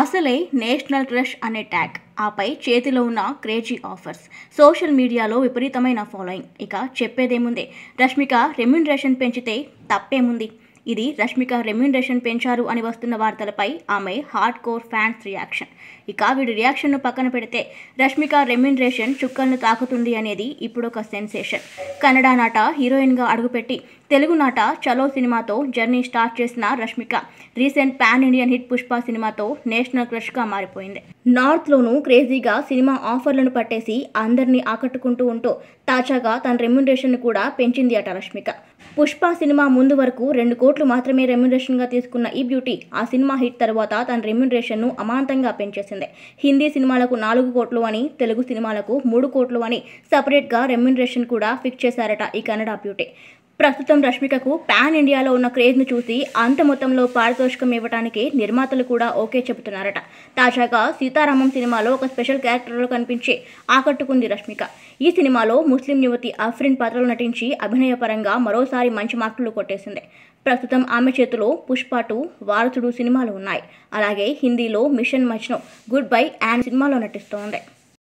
అసలే national crush అనే tag ఆపై చేతిలో ఉన్న క్రేజీ ఆఫర్స్ సోషల్ మీడియాలో విపరీతమైన ఫాలోయింగ్ ఇక చెప్పేదేముందే రష్మిక రెమ్యునరేషన్ పెంచితే తప్పేముంది ఇది రష్మిక రెమ్యునరేషన్ పెంచారు అని వస్తున్న వార్తలపై ఆమె హార్డ్ కోర్ ఫ్యాన్స్ రియాక్షన్ ఇక వీడి రియాక్షన్ను పక్కన పెడితే రష్మిక రెమ్యునరేషన్ చుక్కలను తాకుతుంది అనేది ఇప్పుడు ఒక సెన్సేషన్ కన్నడ నాట హీరోయిన్గా అడుగుపెట్టి తెలుగునాట చలో సినిమాతో జర్నీ స్టార్ట్ చేసిన Rashmika recent pan Indian hit Pushpa సినిమాతో నేషనల్ క్రష్గా మారిపోయింది నార్త్లోనూ క్రేజీగా సినిమా ఆఫర్లను పట్టేసి అందరినీ ఆకట్టుకుంటూ ఉంటూ తాజాగా తన రెమ్యునరేషన్ కూడా పెంచింది అట రష్మిక పుష్ప సినిమా ముందు వరకు రెండు కోట్లు మాత్రమే రెమ్యునరేషన్గా తీసుకున్న ఈ బ్యూటీ ఆ సినిమా హిట్ తర్వాత తన రెమ్యునరేషన్ను అమాంతంగా పెంచేసింది హిందీ సినిమాలకు నాలుగు కోట్లు అని తెలుగు సినిమాలకు మూడు కోట్లు అని సపరేట్గా రెమ్యునరేషన్ కూడా ఫిక్స్ చేశారట ఈ కన్నడ బ్యూటీ ప్రస్తుతం రష్మికకు పాన్ ఇండియాలో ఉన్న క్రేజ్ను చూసి అంత మొత్తంలో పారితోషికం ఇవ్వడానికి నిర్మాతలు కూడా ఓకే చెబుతున్నారట తాజాగా సీతారామం సినిమాలో ఒక స్పెషల్ క్యారెక్టర్లో కనిపించి ఆకట్టుకుంది రష్మిక ఈ సినిమాలో ముస్లిం యువతి అఫ్రిన్ పాత్రలో నటించి అభినయపరంగా మరోసారి మంచి మార్కులు కొట్టేసింది ప్రస్తుతం ఆమె చేతిలో పుష్ప టూ వారసుడు సినిమాలు ఉన్నాయి అలాగే హిందీలో మిషన్ మచ్నో గుడ్ బై అండ్ సినిమాలో నటిస్తోంది